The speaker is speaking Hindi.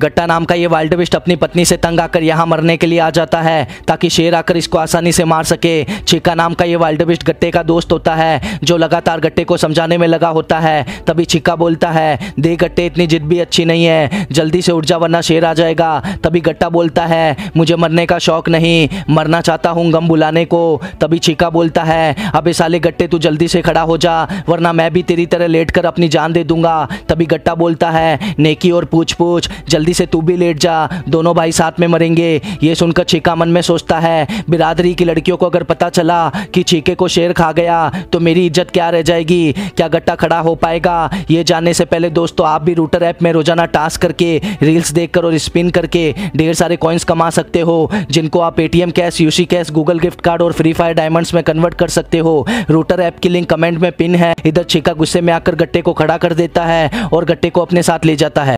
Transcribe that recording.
गट्टा नाम का ये वाइल्ड बिस्ट अपनी पत्नी से तंग आकर यहाँ मरने के लिए आ जाता है ताकि शेर आकर इसको आसानी से मार सके छिका नाम का ये वाइल्ड बिस्ट गट्टे का दोस्त होता है जो लगातार गट्टे को समझाने में लगा होता है तभी छिका बोलता है दे गट्टे इतनी जिद भी अच्छी नहीं है जल्दी से उठ जा वरना शेर आ जाएगा तभी गट्टा बोलता है मुझे मरने का शौक नहीं मरना चाहता हूँ गम बुलाने को तभी छिका बोलता है इस साले गट्टे तू जल्दी से खड़ा हो जा वरना मैं भी तेरी तरह लेट कर अपनी जान दे दूंगा तभी गट्टा बोलता है नेकी और पूछ पूछ जल्दी जल्दी से तू भी लेट जा दोनों भाई साथ में मरेंगे ये सुनकर चीका मन में सोचता है बिरादरी की लड़कियों को अगर पता चला कि चीके को शेर खा गया तो मेरी इज्जत क्या रह जाएगी क्या गट्टा खड़ा हो पाएगा ये जानने से पहले दोस्तों आप भी रूटर ऐप में रोजाना टास्क करके रील्स देख कर और स्पिन करके ढेर सारे कॉइन्स कमा सकते हो जिनको आप Paytm cash UC cash Google gift card और फ्री फायर डायमंड्स में कन्वर्ट कर सकते हो रूटर ऐप की लिंक कमेंट में पिन है इधर छिका गुस्से में आकर गट्टे को खड़ा कर देता है और गट्टे को अपने साथ ले जाता है